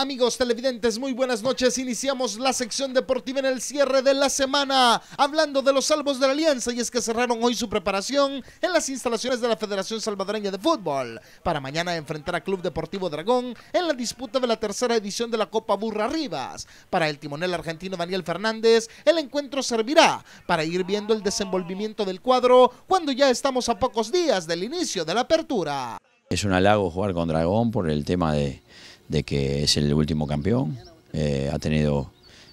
Amigos televidentes, muy buenas noches. Iniciamos la sección deportiva en el cierre de la semana, hablando de los salvos de la Alianza, y es que cerraron hoy su preparación en las instalaciones de la Federación Salvadoreña de Fútbol, para mañana enfrentar a Club Deportivo Dragón en la disputa de la tercera edición de la Copa Burra Rivas. Para el timonel argentino Daniel Fernández, el encuentro servirá para ir viendo el desenvolvimiento del cuadro cuando ya estamos a pocos días del inicio de la apertura. Es un halago jugar con Dragón por el tema de de que es el último campeón, eh, ha tenido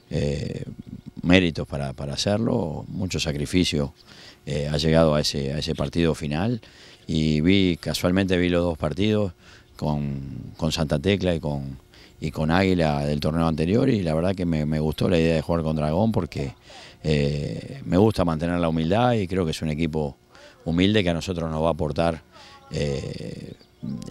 eh, méritos para, hacerlo, mucho sacrificio, eh, ha llegado a ese, a ese partido final y vi, casualmente vi los dos partidos con, Santa Tecla y con, con Águila del torneo anterior y la verdad que me, gustó la idea de jugar con Dragón porque me gusta mantener la humildad y creo que es un equipo humilde que a nosotros nos va a aportar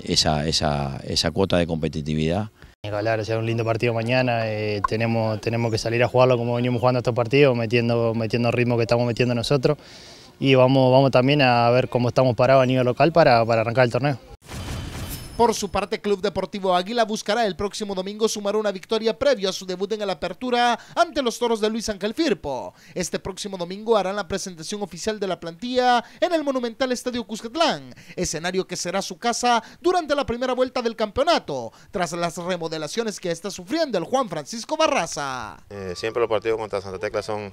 esa, cuota de competitividad. un lindo partido mañana, eh, tenemos, tenemos que salir a jugarlo como venimos jugando estos partidos, metiendo, metiendo el ritmo que estamos metiendo nosotros y vamos, vamos también a ver cómo estamos parados a nivel local para, para arrancar el torneo. Por su parte, Club Deportivo Águila buscará el próximo domingo sumar una victoria previo a su debut en la apertura ante los toros de Luis Ángel Firpo. Este próximo domingo harán la presentación oficial de la plantilla en el monumental Estadio Cuscatlán, escenario que será su casa durante la primera vuelta del campeonato, tras las remodelaciones que está sufriendo el Juan Francisco Barraza. Eh, siempre los partidos contra Santa Tecla son,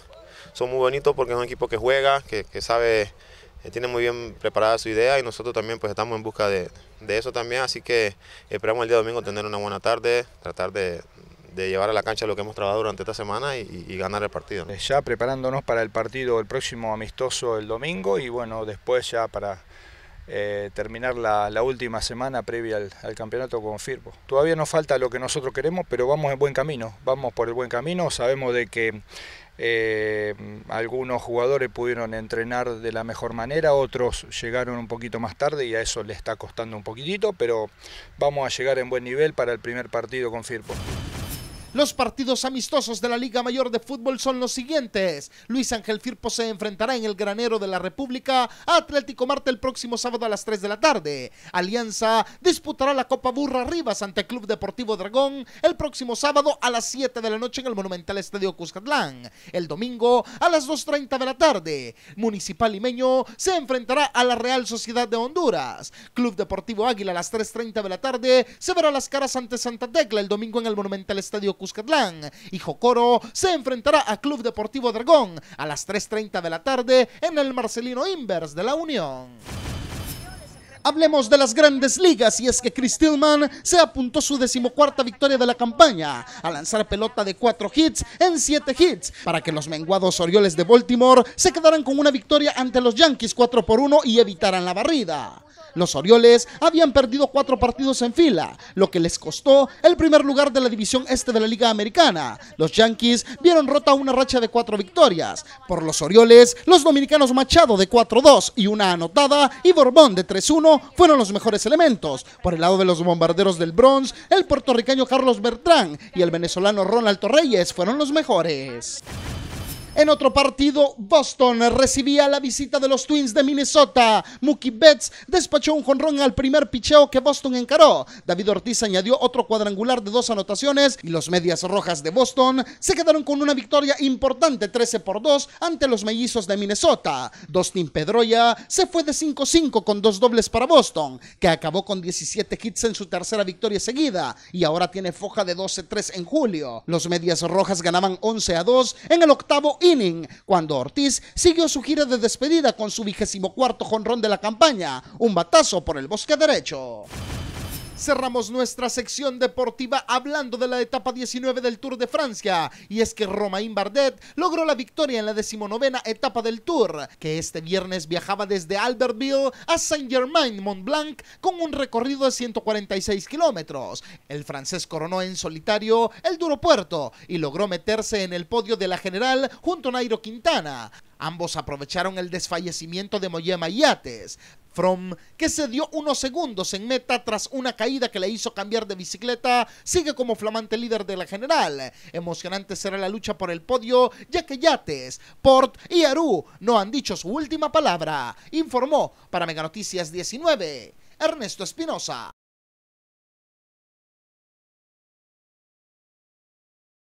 son muy bonitos porque es un equipo que juega, que sabe eh, tiene muy bien preparada su idea y nosotros también pues estamos en busca de, eso también, así que esperamos el día domingo tener una buena tarde, tratar de, llevar a la cancha lo que hemos trabajado durante esta semana y, ganar el partido. Eh, ya preparándonos para el partido, el próximo amistoso el domingo y bueno, después ya para eh, terminar la, última semana previa al, al, campeonato con Firpo. Todavía nos falta lo que nosotros queremos, pero vamos en buen camino, vamos por el buen camino, sabemos de que eh, algunos jugadores pudieron entrenar de la mejor manera, otros llegaron un poquito más tarde y a eso le está costando un poquitito, pero vamos a llegar en buen nivel para el primer partido con Firpo. Los partidos amistosos de la Liga Mayor de Fútbol son los siguientes. Luis Ángel Firpo se enfrentará en el Granero de la República a Atlético Marte el próximo sábado a las 3 de la tarde. Alianza disputará la Copa Burra Rivas ante Club Deportivo Dragón el próximo sábado a las 7 de la noche en el Monumental Estadio Cuscatlán. El domingo a las 2.30 de la tarde. Municipal Limeño se enfrentará a la Real Sociedad de Honduras. Club Deportivo Águila a las 3.30 de la tarde se verá las caras ante Santa Tecla el domingo en el Monumental Estadio Cuscatlán y Jocoro se enfrentará a Club Deportivo Dragón a las 3.30 de la tarde en el Marcelino Invers de la Unión. Hablemos de las grandes ligas y es que Chris Tillman se apuntó su decimocuarta victoria de la campaña a lanzar pelota de cuatro hits en siete hits para que los menguados Orioles de Baltimore se quedaran con una victoria ante los Yankees 4 por 1 y evitaran la barrida. Los Orioles habían perdido cuatro partidos en fila, lo que les costó el primer lugar de la división este de la Liga Americana. Los Yankees vieron rota una racha de cuatro victorias. Por los Orioles, los dominicanos Machado de 4-2 y una anotada y Borbón de 3-1 fueron los mejores elementos. Por el lado de los bombarderos del bronze, el puertorriqueño Carlos Bertrán y el venezolano Ronald Reyes fueron los mejores. En otro partido, Boston recibía la visita de los Twins de Minnesota. Mookie Betts despachó un jonrón al primer picheo que Boston encaró. David Ortiz añadió otro cuadrangular de dos anotaciones y los medias rojas de Boston se quedaron con una victoria importante 13 por 2 ante los mellizos de Minnesota. Dustin Pedroya se fue de 5-5 con dos dobles para Boston, que acabó con 17 hits en su tercera victoria seguida y ahora tiene foja de 12-3 en julio. Los medias rojas ganaban 11 a 2 en el octavo y cuando Ortiz siguió su gira de despedida con su vigésimo cuarto jonrón de la campaña, un batazo por el bosque derecho. Cerramos nuestra sección deportiva hablando de la etapa 19 del Tour de Francia, y es que Romain Bardet logró la victoria en la decimonovena etapa del Tour, que este viernes viajaba desde Albertville a Saint-Germain-Mont-Blanc con un recorrido de 146 kilómetros. El francés coronó en solitario el duro puerto y logró meterse en el podio de la general junto a Nairo Quintana. Ambos aprovecharon el desfallecimiento de Moyema Yates, From, que se dio unos segundos en meta tras una caída que le hizo cambiar de bicicleta, sigue como flamante líder de la general. Emocionante será la lucha por el podio, ya que Yates, Port y Aru no han dicho su última palabra, informó para Meganoticias 19 Ernesto Espinosa.